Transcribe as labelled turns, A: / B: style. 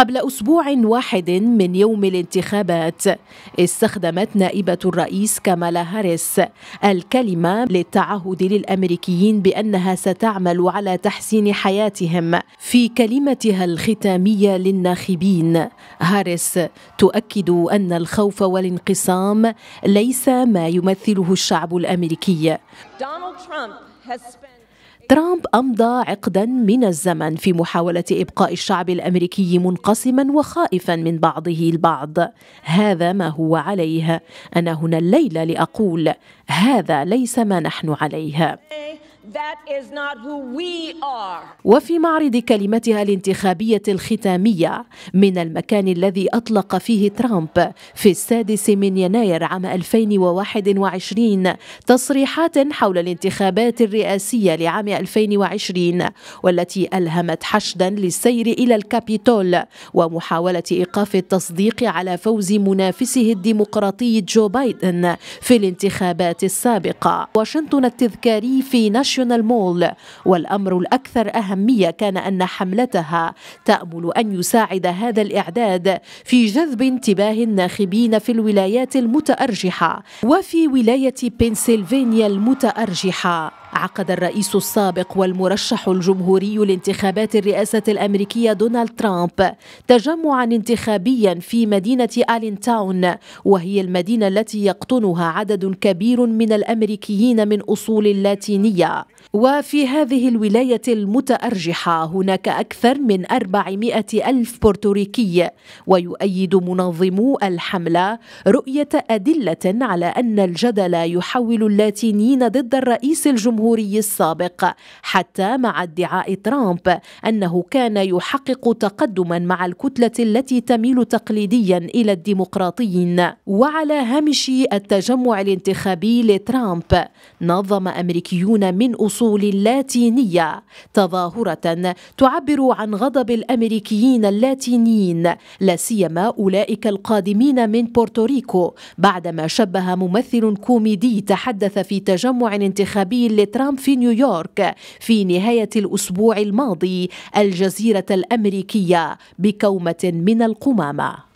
A: قبل أسبوع واحد من يوم الانتخابات استخدمت نائبة الرئيس كامالا هاريس الكلمة للتعهد للأمريكيين بأنها ستعمل على تحسين حياتهم في كلمتها الختامية للناخبين هاريس تؤكد أن الخوف والانقسام ليس ما يمثله الشعب الأمريكي ترامب أمضى عقدا من الزمن في محاولة إبقاء الشعب الأمريكي منقسما وخائفا من بعضه البعض هذا ما هو عليه أنا هنا الليلة لأقول هذا ليس ما نحن عليه وفي معرض كلمتها الانتخابية الختامية من المكان الذي أطلق فيه ترامب في السادس من يناير عام 2021 تصريحات حول الانتخابات الرئاسية لعام 2020 والتي ألهمت حشدا للسير إلى الكابيتول ومحاولة إيقاف التصديق على فوز منافسه الديمقراطي جو بايدن في الانتخابات السابقة واشنطن التذكاري في نشر ناشيونال مول والأمر الأكثر أهمية كان أن حملتها تأمل أن يساعد هذا الإعداد في جذب انتباه الناخبين في الولايات المتأرجحة وفي ولاية بنسلفانيا المتأرجحة عقد الرئيس السابق والمرشح الجمهوري لانتخابات الرئاسة الأمريكية دونالد ترامب تجمعا انتخابيا في مدينة آلين تاون وهي المدينة التي يقطنها عدد كبير من الأمريكيين من أصول لاتينية وفي هذه الولاية المتأرجحة هناك أكثر من 400 ألف بورتوريكي ويؤيد منظمو الحملة رؤية أدلة على أن الجدل يحول اللاتينيين ضد الرئيس الجمهوري الجمهوري السابق حتى مع ادعاء ترامب أنه كان يحقق تقدما مع الكتلة التي تميل تقليديا إلى الديمقراطيين وعلى هامش التجمع الانتخابي لترامب نظم أمريكيون من أصول لاتينية تظاهرة تعبر عن غضب الأمريكيين اللاتينيين لا سيما أولئك القادمين من بورتوريكو بعدما شبه ممثل كوميدي تحدث في تجمع انتخابي ترامب في نيويورك في نهاية الأسبوع الماضي الجزيرة الأمريكية بكومة من القمامة